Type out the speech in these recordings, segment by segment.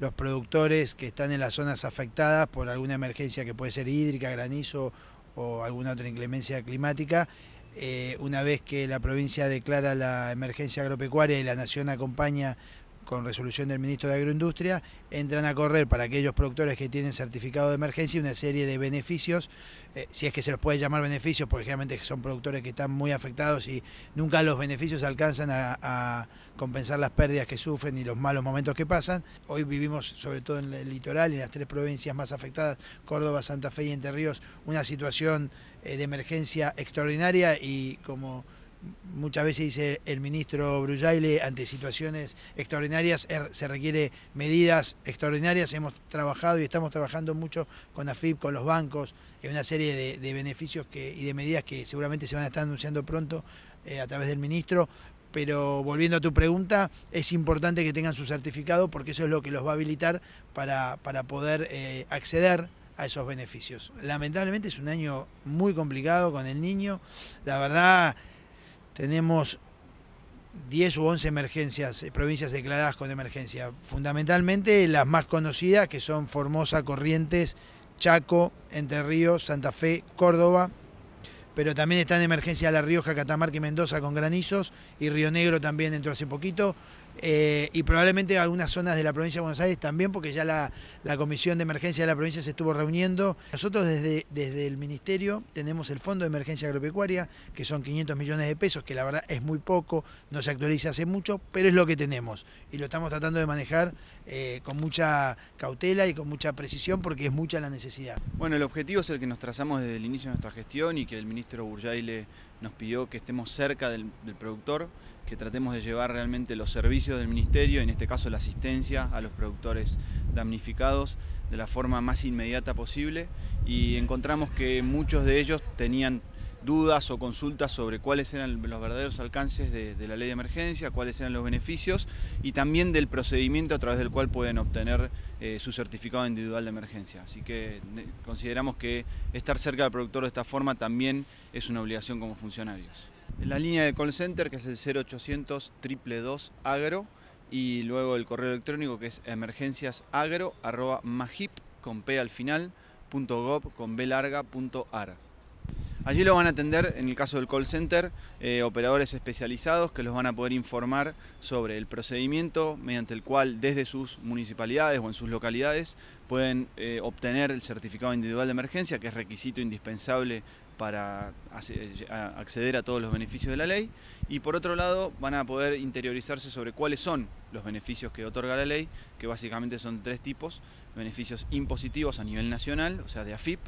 los productores que están en las zonas afectadas por alguna emergencia que puede ser hídrica, granizo o alguna otra inclemencia climática. Eh, una vez que la provincia declara la emergencia agropecuaria y la nación acompaña con resolución del ministro de Agroindustria, entran a correr para aquellos productores que tienen certificado de emergencia una serie de beneficios, eh, si es que se los puede llamar beneficios, porque generalmente son productores que están muy afectados y nunca los beneficios alcanzan a, compensar las pérdidas que sufren y los malos momentos que pasan. Hoy vivimos, sobre todo en el litoral y en las tres provincias más afectadas, Córdoba, Santa Fe y Entre Ríos, una situación eh, de emergencia extraordinaria y como muchas veces dice el ministro Brujaile, ante situaciones extraordinarias er, se requiere medidas extraordinarias. Hemos trabajado y estamos trabajando mucho con AFIP, con los bancos, en una serie de, beneficios que, y de medidas que seguramente se van a estar anunciando pronto eh, a través del ministro. Pero volviendo a tu pregunta, es importante que tengan su certificado porque eso es lo que los va a habilitar para, para poder eh, acceder a esos beneficios. Lamentablemente es un año muy complicado con el niño. La verdad tenemos 10 u 11 emergencias, eh, provincias declaradas con emergencia. Fundamentalmente las más conocidas que son Formosa, Corrientes, Chaco, Entre Ríos, Santa Fe, Córdoba pero también está en emergencia La Rioja, Catamarca y Mendoza con granizos, y Río Negro también entró hace poquito, eh, y probablemente algunas zonas de la provincia de Buenos Aires también, porque ya la, la comisión de emergencia de la provincia se estuvo reuniendo. Nosotros desde, desde el Ministerio tenemos el Fondo de Emergencia Agropecuaria, que son 500 millones de pesos, que la verdad es muy poco, no se actualiza hace mucho, pero es lo que tenemos, y lo estamos tratando de manejar eh, con mucha cautela y con mucha precisión, porque es mucha la necesidad. Bueno, el objetivo es el que nos trazamos desde el inicio de nuestra gestión y que el Ministerio ministro le nos pidió que estemos cerca del, productor, que tratemos de llevar realmente los servicios del ministerio, en este caso la asistencia a los productores damnificados, de la forma más inmediata posible y encontramos que muchos de ellos tenían dudas o consultas sobre cuáles eran los verdaderos alcances de, la ley de emergencia, cuáles eran los beneficios y también del procedimiento a través del cual pueden obtener eh, su certificado individual de emergencia. Así que consideramos que estar cerca del productor de esta forma también es una obligación como funcionarios. La línea de call center que es el 0800 222 agro y luego el correo electrónico que es emergenciasagro con p al final con b Allí lo van a atender, en el caso del call center, eh, operadores especializados que los van a poder informar sobre el procedimiento mediante el cual desde sus municipalidades o en sus localidades pueden eh, obtener el certificado individual de emergencia, que es requisito indispensable para acceder a todos los beneficios de la ley y por otro lado van a poder interiorizarse sobre cuáles son los beneficios que otorga la ley, que básicamente son tres tipos, beneficios impositivos a nivel nacional, o sea de AFIP,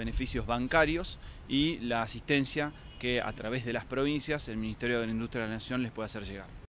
beneficios bancarios y la asistencia que a través de las provincias el Ministerio de la Industria de la Nación les puede hacer llegar.